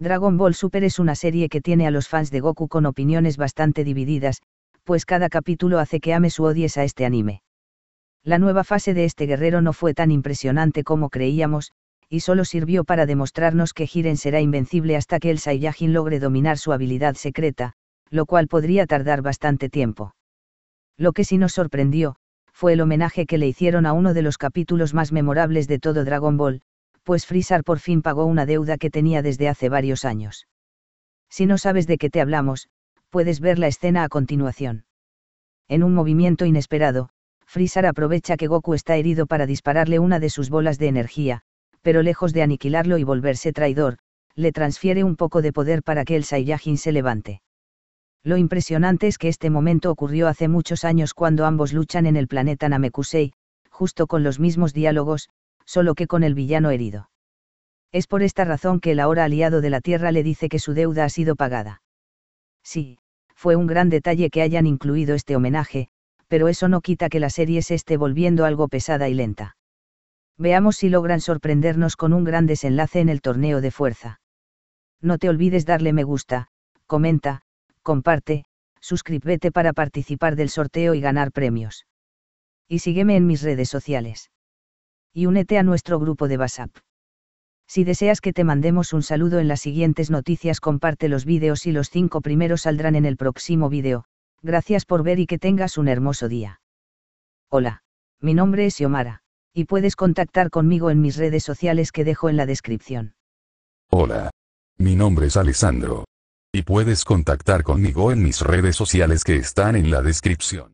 Dragon Ball Super es una serie que tiene a los fans de Goku con opiniones bastante divididas, pues cada capítulo hace que ames o odies a este anime. La nueva fase de este guerrero no fue tan impresionante como creíamos, y solo sirvió para demostrarnos que Giren será invencible hasta que el Saiyajin logre dominar su habilidad secreta, lo cual podría tardar bastante tiempo. Lo que sí nos sorprendió, fue el homenaje que le hicieron a uno de los capítulos más memorables de todo Dragon Ball, pues Frisar por fin pagó una deuda que tenía desde hace varios años. Si no sabes de qué te hablamos, puedes ver la escena a continuación. En un movimiento inesperado, Frisar aprovecha que Goku está herido para dispararle una de sus bolas de energía, pero lejos de aniquilarlo y volverse traidor, le transfiere un poco de poder para que el Saiyajin se levante. Lo impresionante es que este momento ocurrió hace muchos años cuando ambos luchan en el planeta Namekusei, justo con los mismos diálogos, solo que con el villano herido. Es por esta razón que el ahora aliado de la Tierra le dice que su deuda ha sido pagada. Sí, fue un gran detalle que hayan incluido este homenaje, pero eso no quita que la serie se esté volviendo algo pesada y lenta. Veamos si logran sorprendernos con un gran desenlace en el torneo de fuerza. No te olvides darle me gusta, comenta, comparte, suscríbete para participar del sorteo y ganar premios. Y sígueme en mis redes sociales y únete a nuestro grupo de WhatsApp. Si deseas que te mandemos un saludo en las siguientes noticias, comparte los vídeos y los cinco primeros saldrán en el próximo vídeo. Gracias por ver y que tengas un hermoso día. Hola, mi nombre es Yomara, y puedes contactar conmigo en mis redes sociales que dejo en la descripción. Hola. Mi nombre es Alessandro. Y puedes contactar conmigo en mis redes sociales que están en la descripción.